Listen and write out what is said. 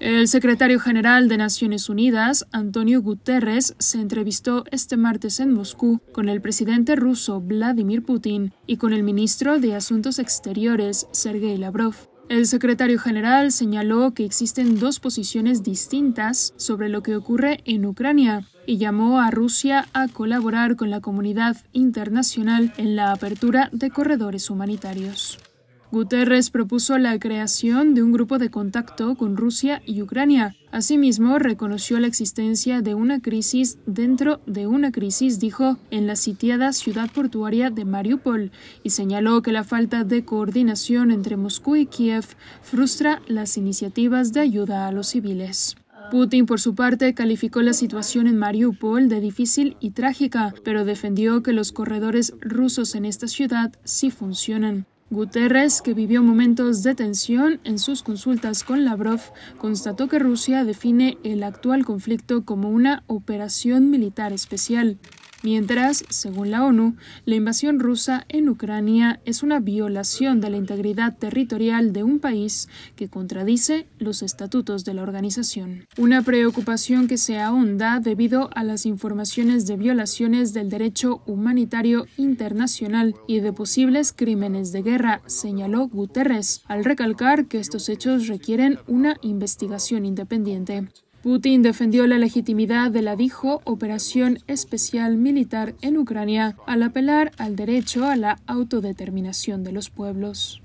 El secretario general de Naciones Unidas, Antonio Guterres, se entrevistó este martes en Moscú con el presidente ruso Vladimir Putin y con el ministro de Asuntos Exteriores, Sergei Lavrov. El secretario general señaló que existen dos posiciones distintas sobre lo que ocurre en Ucrania y llamó a Rusia a colaborar con la comunidad internacional en la apertura de corredores humanitarios. Guterres propuso la creación de un grupo de contacto con Rusia y Ucrania. Asimismo, reconoció la existencia de una crisis dentro de una crisis, dijo, en la sitiada ciudad portuaria de Mariupol, y señaló que la falta de coordinación entre Moscú y Kiev frustra las iniciativas de ayuda a los civiles. Putin, por su parte, calificó la situación en Mariupol de difícil y trágica, pero defendió que los corredores rusos en esta ciudad sí funcionan. Guterres, que vivió momentos de tensión en sus consultas con Lavrov, constató que Rusia define el actual conflicto como una operación militar especial. Mientras, según la ONU, la invasión rusa en Ucrania es una violación de la integridad territorial de un país que contradice los estatutos de la organización. Una preocupación que se ahonda debido a las informaciones de violaciones del derecho humanitario internacional y de posibles crímenes de guerra, señaló Guterres, al recalcar que estos hechos requieren una investigación independiente. Putin defendió la legitimidad de la dijo operación especial militar en Ucrania al apelar al derecho a la autodeterminación de los pueblos.